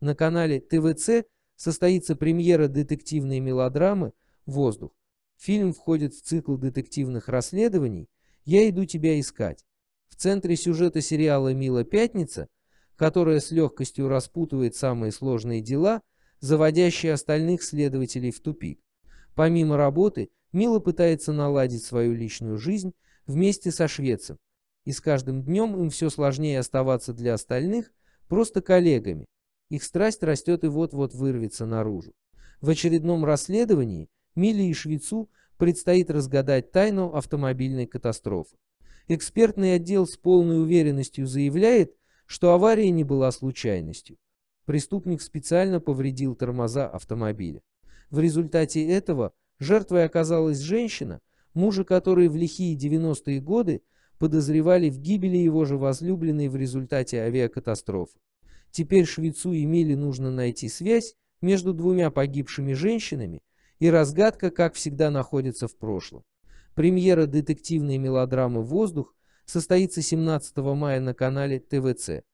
На канале ТВЦ состоится премьера детективной мелодрамы «Воздух». Фильм входит в цикл детективных расследований «Я иду тебя искать». В центре сюжета сериала «Мила пятница», которая с легкостью распутывает самые сложные дела, заводящие остальных следователей в тупик. Помимо работы, Мила пытается наладить свою личную жизнь вместе со шведцем, и с каждым днем им все сложнее оставаться для остальных просто коллегами, их страсть растет и вот-вот вырвется наружу. В очередном расследовании Миле и Швецу предстоит разгадать тайну автомобильной катастрофы. Экспертный отдел с полной уверенностью заявляет, что авария не была случайностью. Преступник специально повредил тормоза автомобиля. В результате этого жертвой оказалась женщина, мужа которой в лихие 90-е годы подозревали в гибели его же возлюбленной в результате авиакатастрофы. Теперь швецу и Миле нужно найти связь между двумя погибшими женщинами, и разгадка, как всегда, находится в прошлом. Премьера детективной мелодрамы «Воздух» состоится 17 мая на канале ТВЦ.